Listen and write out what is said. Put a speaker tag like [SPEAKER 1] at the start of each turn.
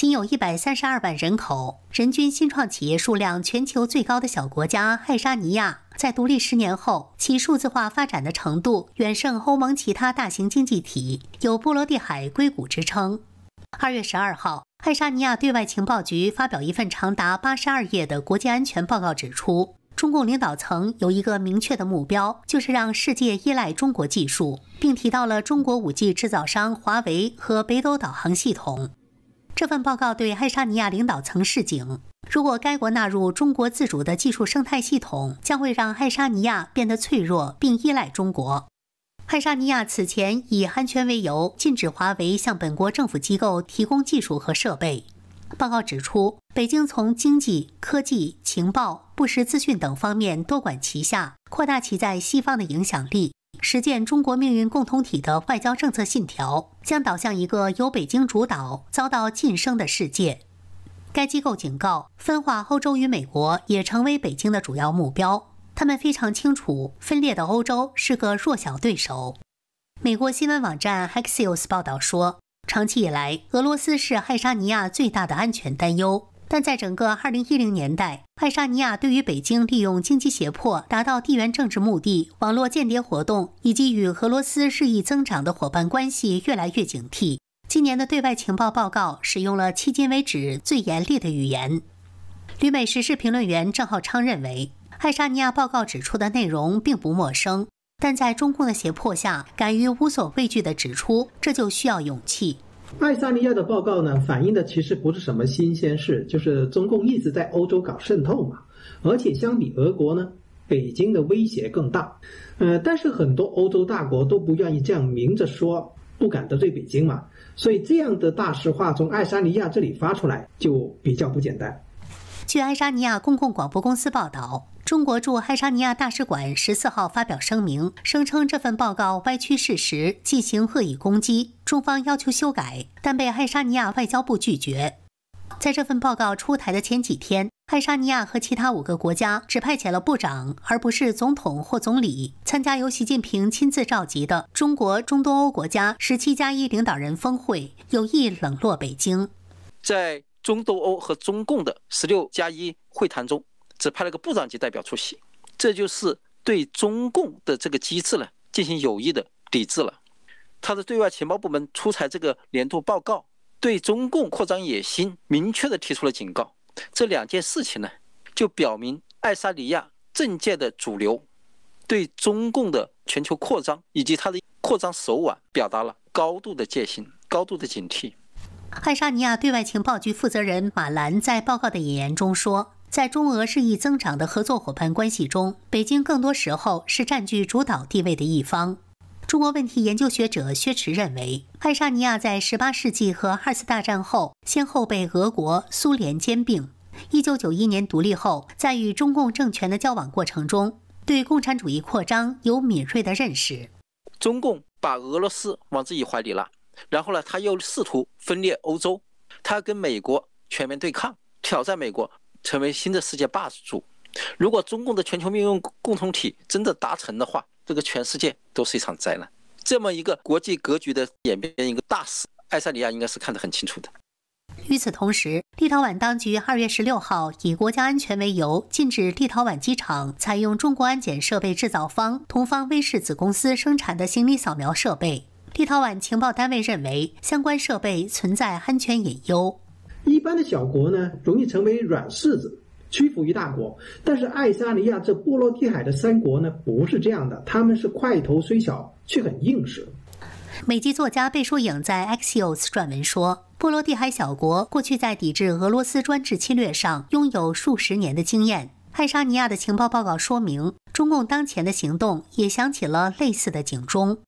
[SPEAKER 1] 仅有一百三十二万人口，人均新创企业数量全球最高的小国家爱沙尼亚，在独立十年后，其数字化发展的程度远胜欧盟其他大型经济体，有波罗的海硅谷之称。二月十二号，爱沙尼亚对外情报局发表一份长达八十二页的国际安全报告，指出中共领导层有一个明确的目标，就是让世界依赖中国技术，并提到了中国武 G 制造商华为和北斗导航系统。这份报告对爱沙尼亚领导层示警：如果该国纳入中国自主的技术生态系统，将会让爱沙尼亚变得脆弱并依赖中国。爱沙尼亚此前以安全为由，禁止华为向本国政府机构提供技术和设备。报告指出，北京从经济、科技、情报、不实资讯等方面多管齐下，扩大其在西方的影响力。实践中国命运共同体的外交政策信条，将导向一个由北京主导、遭到晋升的世界。该机构警告，分化欧洲与美国也成为北京的主要目标。他们非常清楚，分裂的欧洲是个弱小对手。美国新闻网站 Axios 报道说，长期以来，俄罗斯是爱沙尼亚最大的安全担忧。但在整个2010年代，爱沙尼亚对于北京利用经济胁迫达到地缘政治目的、网络间谍活动以及与俄罗斯日益增长的伙伴关系越来越警惕。今年的对外情报报告使用了迄今为止最严厉的语言。旅美时事评论员郑浩昌认为，爱沙尼亚报告指出的内容并不陌生，但在中共的胁迫下，敢于无所畏惧地指出，这就需要勇气。爱沙尼亚的报告呢，
[SPEAKER 2] 反映的其实不是什么新鲜事，就是中共一直在欧洲搞渗透嘛。而且相比俄国呢，北京的威胁更大。呃，但是很多欧洲大国都不愿意这样明着说，不敢得罪北京嘛。所以这样的大实话从爱沙尼亚这里发出来，就比较不简
[SPEAKER 1] 单。据爱沙尼亚公共广播公司报道，中国驻爱沙尼亚大使馆十四号发表声明，声称这份报告歪曲事实，进行恶意攻击，中方要求修改，但被爱沙尼亚外交部拒绝。在这份报告出台的前几天，爱沙尼亚和其他五个国家只派遣了部长，而不是总统或总理，参加由习近平亲自召集的中国中东欧国家十七加一领导人峰会，有意冷落北京。
[SPEAKER 3] 在中东欧和中共的十六加一会谈中，只派了个部长级代表出席，这就是对中共的这个机制呢进行有意的抵制了。他的对外情报部门出台这个年度报告，对中共扩张野心明确的提出了警告。这两件事情呢，就表明爱沙尼亚政界的主流对中共的全球扩张以及它的扩张手腕表达了高度的戒心、高度的警惕。
[SPEAKER 1] 爱沙尼亚对外情报局负责人马兰在报告的引言中说，在中俄日益增长的合作伙伴关系中，北京更多时候是占据主导地位的一方。中国问题研究学者薛迟认为，爱沙尼亚在18世纪和二次大战后，先后被俄国、苏联兼并。1991年独立后，在与中共政权的交往过程中，对共产主义扩张有敏锐的认识。
[SPEAKER 3] 中共把俄罗斯往自己怀里拉。然后呢，他又试图分裂欧洲，他跟美国全面对抗，挑战美国成为新的世界霸主。如果中共的全球命运共同体真的达成的话，这个全世界都是一场灾难。这么一个国际格局的演变，一个大事，爱沙尼亚应该是看得很清楚的。
[SPEAKER 1] 与此同时，立陶宛当局二月十六号以国家安全为由，禁止立陶宛机场采用中国安检设备制造方同方威视子公司生产的行李扫描设备。立陶宛情报单位认为，相关设备存在安全隐忧。
[SPEAKER 2] 一般的小国呢，容易成为软柿子，屈服于大国。但是爱沙尼亚这波罗的海的三国呢，不是这样的，他们是块头虽小，却很硬实。
[SPEAKER 1] 美籍作家贝舒颖在 Axios 撰文说，波罗的海小国过去在抵制俄罗斯专制侵略上拥有数十年的经验。爱沙尼亚的情报报告说明，中共当前的行动也响起了类似的警钟。